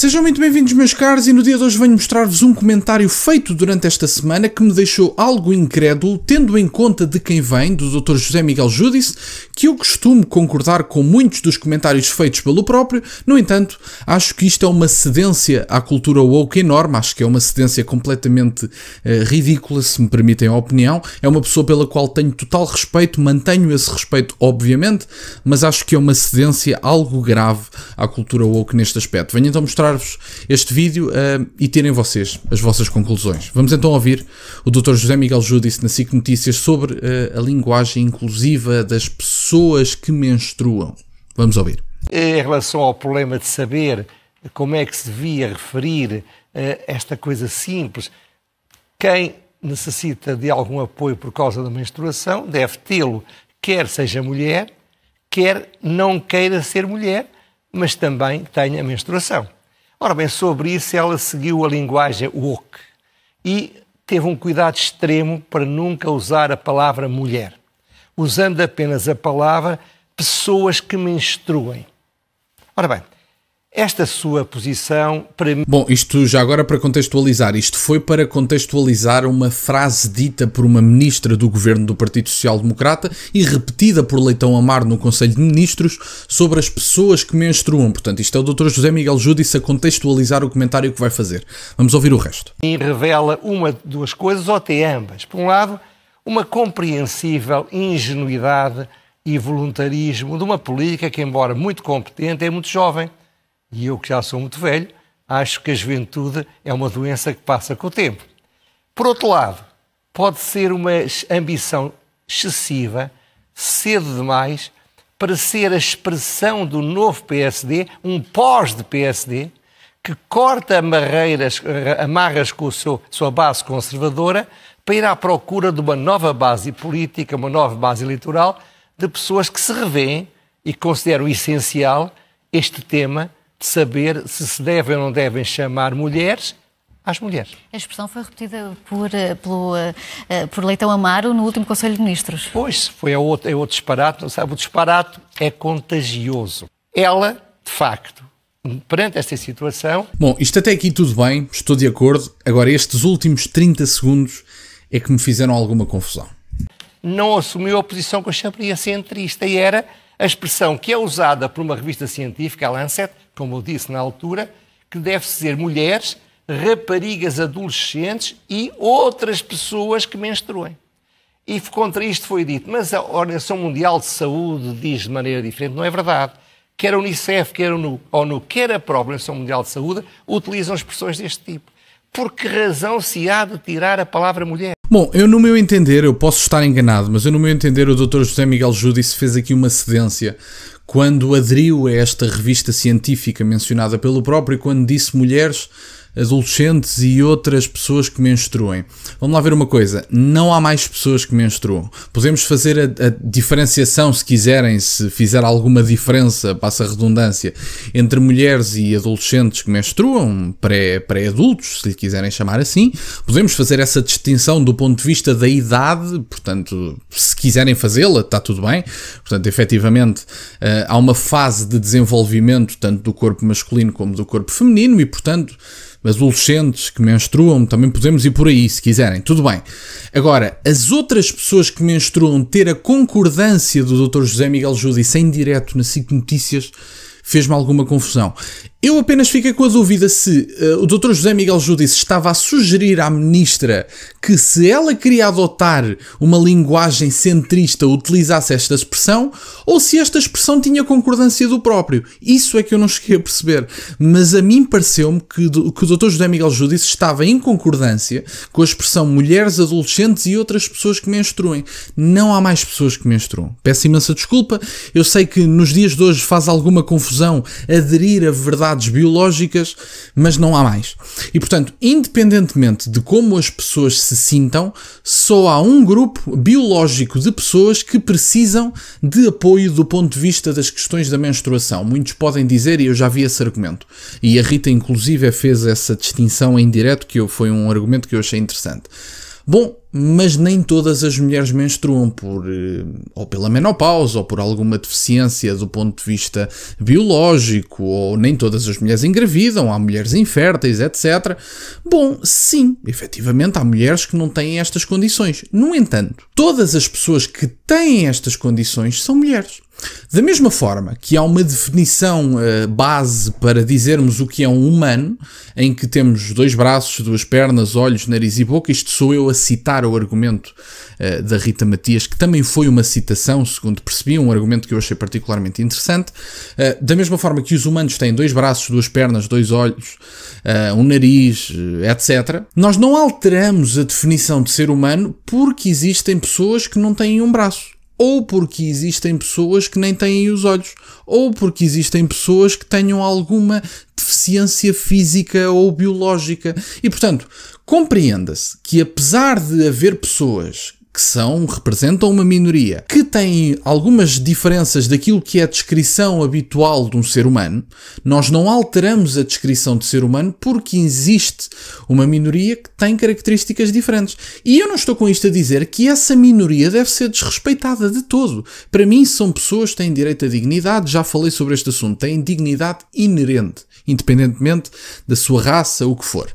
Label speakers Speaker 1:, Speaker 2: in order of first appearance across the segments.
Speaker 1: Sejam muito bem-vindos, meus caros, e no dia de hoje venho mostrar-vos um comentário feito durante esta semana que me deixou algo incrédulo, tendo em conta de quem vem, do Dr. José Miguel Judice, que eu costumo concordar com muitos dos comentários feitos pelo próprio, no entanto, acho que isto é uma cedência à cultura woke enorme, acho que é uma cedência completamente eh, ridícula, se me permitem a opinião. É uma pessoa pela qual tenho total respeito, mantenho esse respeito, obviamente, mas acho que é uma cedência algo grave à cultura woke neste aspecto. Venho então mostrar mostrar-vos este vídeo uh, e terem vocês as vossas conclusões. Vamos então ouvir o Dr. José Miguel Judice na SIC Notícias sobre uh, a linguagem inclusiva das pessoas que menstruam. Vamos ouvir.
Speaker 2: É, em relação ao problema de saber como é que se devia referir a eh, esta coisa simples, quem necessita de algum apoio por causa da menstruação deve tê-lo, quer seja mulher, quer não queira ser mulher, mas também tenha menstruação. Ora bem, sobre isso ela seguiu a linguagem woke e teve um cuidado extremo para nunca usar a palavra mulher, usando apenas a palavra pessoas que menstruem. Ora bem, esta sua posição
Speaker 1: para mim. Bom, isto já agora para contextualizar, isto foi para contextualizar uma frase dita por uma ministra do governo do Partido Social Democrata e repetida por Leitão Amar no Conselho de Ministros sobre as pessoas que menstruam. Portanto, isto é o Dr. José Miguel Júdice a contextualizar o comentário que vai fazer. Vamos ouvir o resto.
Speaker 2: E revela uma de duas coisas, ou até ambas. Por um lado, uma compreensível ingenuidade e voluntarismo de uma política que, embora muito competente, é muito jovem e eu que já sou muito velho, acho que a juventude é uma doença que passa com o tempo. Por outro lado, pode ser uma ambição excessiva, cedo demais, para ser a expressão do novo PSD, um pós de PSD, que corta amarreiras, amarras com a sua base conservadora para ir à procura de uma nova base política, uma nova base eleitoral, de pessoas que se revêem e consideram essencial este tema de saber se se devem ou não devem chamar mulheres às mulheres.
Speaker 1: A expressão foi repetida por, eh, pelo, eh, eh, por Leitão Amaro no último Conselho de Ministros. Pois,
Speaker 2: foi a outro, a é outro disparate. Sabe, o disparate é contagioso. Ela, de facto, perante esta situação...
Speaker 1: Bom, isto até aqui tudo bem, estou de acordo. Agora, estes últimos 30 segundos é que me fizeram alguma confusão.
Speaker 2: Não assumiu a posição que eu chamaria centrista e era a expressão que é usada por uma revista científica, a Lancet, como eu disse na altura, que deve ser mulheres, raparigas adolescentes e outras pessoas que menstruem. E contra isto foi dito, mas a Organização Mundial de Saúde diz de maneira diferente, não é verdade. Quer a Unicef, quer a ONU, quer a própria Organização Mundial de Saúde utilizam expressões deste tipo. Por que razão se há de tirar a palavra mulher?
Speaker 1: Bom, eu no meu entender, eu posso estar enganado, mas eu no meu entender o Dr. José Miguel Judice fez aqui uma cedência quando aderiu a esta revista científica mencionada pelo próprio, quando disse mulheres adolescentes e outras pessoas que menstruem. Vamos lá ver uma coisa: não há mais pessoas que menstruam. Podemos fazer a, a diferenciação, se quiserem, se fizer alguma diferença, passa a redundância, entre mulheres e adolescentes que menstruam, pré-adultos, pré se lhe quiserem chamar assim. Podemos fazer essa distinção do ponto de vista da idade, portanto, se quiserem fazê-la, está tudo bem. Portanto, efetivamente, eh, há uma fase de desenvolvimento tanto do corpo masculino como do corpo feminino e, portanto, adolescentes que menstruam, também podemos ir por aí se quiserem, tudo bem. Agora, as outras pessoas que menstruam ter a concordância do Dr. José Miguel Júdice sem direto na SIC Notícias fez-me alguma confusão. Eu apenas fiquei com a dúvida se uh, o Dr. José Miguel Judice estava a sugerir à ministra que, se ela queria adotar uma linguagem centrista, utilizasse esta expressão, ou se esta expressão tinha concordância do próprio. Isso é que eu não cheguei a perceber. Mas a mim pareceu-me que, que, o Dr. José Miguel Judice estava em concordância com a expressão mulheres, adolescentes e outras pessoas que menstruem. Não há mais pessoas que menstruam. Peço imensa desculpa. Eu sei que nos dias de hoje faz alguma confusão aderir a verdade verdades biológicas, mas não há mais. E portanto, independentemente de como as pessoas se sintam, só há um grupo biológico de pessoas que precisam de apoio do ponto de vista das questões da menstruação. Muitos podem dizer, e eu já vi esse argumento, e a Rita inclusive fez essa distinção em direto, que eu, foi um argumento que eu achei interessante. Bom, mas nem todas as mulheres menstruam por eh, ou pela menopausa ou por alguma deficiência do ponto de vista biológico, ou nem todas as mulheres engravidam, há mulheres inférteis, etc. Bom, sim, efetivamente há mulheres que não têm estas condições. No entanto, todas as pessoas que têm estas condições são mulheres. Da mesma forma que há uma definição uh, base para dizermos o que é um humano, em que temos dois braços, duas pernas, olhos, nariz e boca, isto sou eu a citar o argumento uh, da Rita Matias, que também foi uma citação, segundo percebi, um argumento que eu achei particularmente interessante. Uh, da mesma forma que os humanos têm dois braços, duas pernas, dois olhos, um nariz, etc., nós não alteramos a definição de ser humano porque existem pessoas que não têm um braço ou porque existem pessoas que nem têm os olhos, ou porque existem pessoas que tenham alguma deficiência física ou biológica. E portanto, compreenda-se que apesar de haver pessoas que são, representam uma minoria, que têm algumas diferenças daquilo que é a descrição habitual de um ser humano, nós não alteramos a descrição de ser humano porque existe uma minoria que tem características diferentes. E eu não estou com isto a dizer que essa minoria deve ser desrespeitada de todo. Para mim, são pessoas que têm direito à dignidade, já falei sobre este assunto, têm dignidade inerente, independentemente da sua raça, o que for.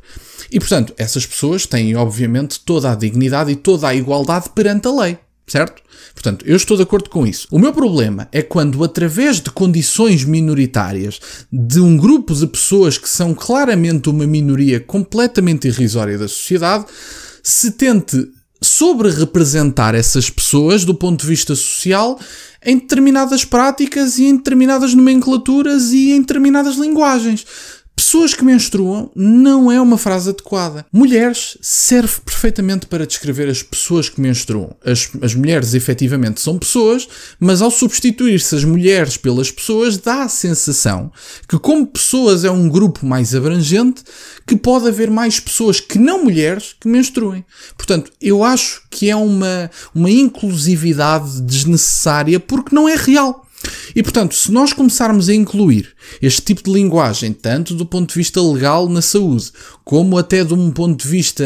Speaker 1: E portanto, essas pessoas têm obviamente toda a dignidade e toda a igualdade perante a lei, certo? Portanto, eu estou de acordo com isso. O meu problema é quando, através de condições minoritárias de um grupo de pessoas que são claramente uma minoria completamente irrisória da sociedade, se tente sobre-representar essas pessoas do ponto de vista social em determinadas práticas e em determinadas nomenclaturas e em determinadas linguagens. Pessoas que menstruam não é uma frase adequada. Mulheres serve perfeitamente para descrever as pessoas que menstruam. As, as mulheres efetivamente são pessoas, mas ao substituir-se as mulheres pelas pessoas, dá a sensação que, como pessoas, é um grupo mais abrangente, que pode haver mais pessoas que não mulheres que menstruem. Portanto, eu acho que é uma, uma inclusividade desnecessária porque não é real. E portanto, se nós começarmos a incluir este tipo de linguagem, tanto do ponto de vista legal na saúde, como até de um ponto de vista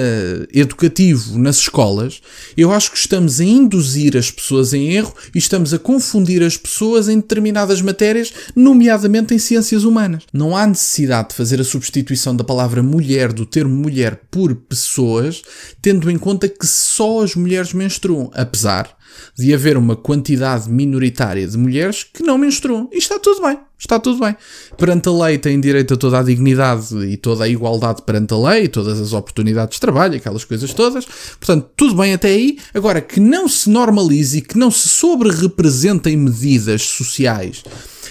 Speaker 1: educativo nas escolas, eu acho que estamos a induzir as pessoas em erro e estamos a confundir as pessoas em determinadas matérias, nomeadamente em ciências humanas. Não há necessidade de fazer a substituição da palavra mulher, do termo mulher, por pessoas, tendo em conta que só as mulheres menstruam, apesar de haver uma quantidade minoritária de mulheres que não menstruam. E está tudo bem, está tudo bem. Perante a lei têm direito a toda a dignidade e toda a igualdade perante a lei, todas as oportunidades de trabalho, aquelas coisas todas. Portanto, tudo bem até aí. Agora, que não se normalize e que não se sobre-representem medidas sociais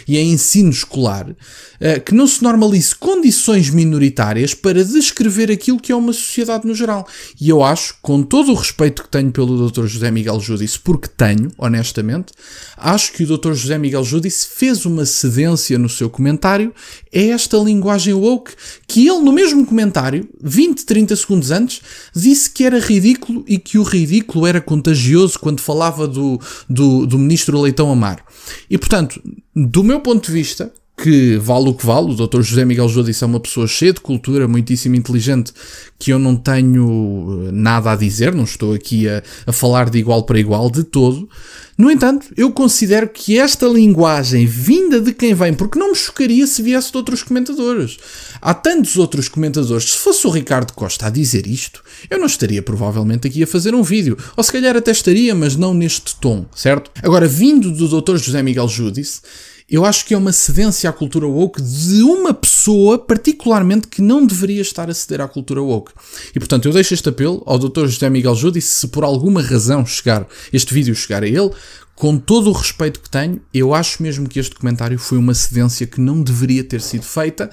Speaker 1: e em é ensino escolar, eh, que não se normalize condições minoritárias para descrever aquilo que é uma sociedade no geral. E eu acho, com todo o respeito que tenho pelo Dr. José Miguel Judice, porque tenho, honestamente, acho que o Dr. José Miguel Judice fez uma cedência no seu comentário a é esta linguagem woke que ele, no mesmo comentário, 20, 30 segundos antes, disse que era ridículo e que o ridículo era contagioso quando falava do, do, do ministro Leitão Amar. E portanto, do meu ponto de vista, que vale o que vale, o Dr. José Miguel Jodis é uma pessoa cheia de cultura, muitíssimo inteligente, que eu não tenho eh, nada a dizer, não estou aqui a, a falar de igual para igual de todo. No entanto, eu considero que esta linguagem vinda de quem vem, porque não me chocaria se viesse de outros comentadores. Há tantos outros comentadores. Se fosse o Ricardo Costa a dizer isto, eu não estaria provavelmente aqui a fazer um vídeo. Ou se calhar até estaria, mas não neste tom, certo? Agora, vindo do Dr. José Miguel Judice, eu acho que é uma cedência à cultura woke de uma pessoa, particularmente, que não deveria estar a ceder à cultura woke. E portanto, eu deixo este apelo ao Dr. José Miguel Júdice, se por alguma razão chegar este vídeo chegar a ele, com todo o respeito que tenho, eu acho mesmo que este comentário foi uma cedência que não deveria ter sido feita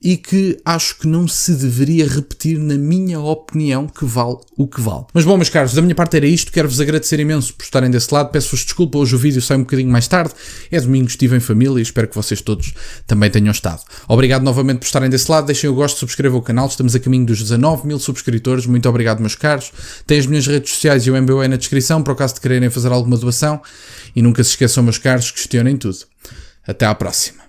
Speaker 1: e que acho que não se deveria repetir, na minha opinião, que vale o que vale. Mas bom, meus caros, da minha parte era isto. Quero-vos agradecer imenso por estarem desse lado. Peço-vos desculpa, hoje o vídeo sai um bocadinho mais tarde. É domingo, estive em família e espero que vocês todos também tenham estado. Obrigado novamente por estarem desse lado. Deixem o gosto, subscrevam o canal. Estamos a caminho dos 19 mil subscritores. Muito obrigado, meus caros. Tem as minhas redes sociais e o MBOE na descrição, para o caso de quererem fazer alguma doação. E nunca se esqueçam, meus caros, questionem tudo. Até à próxima.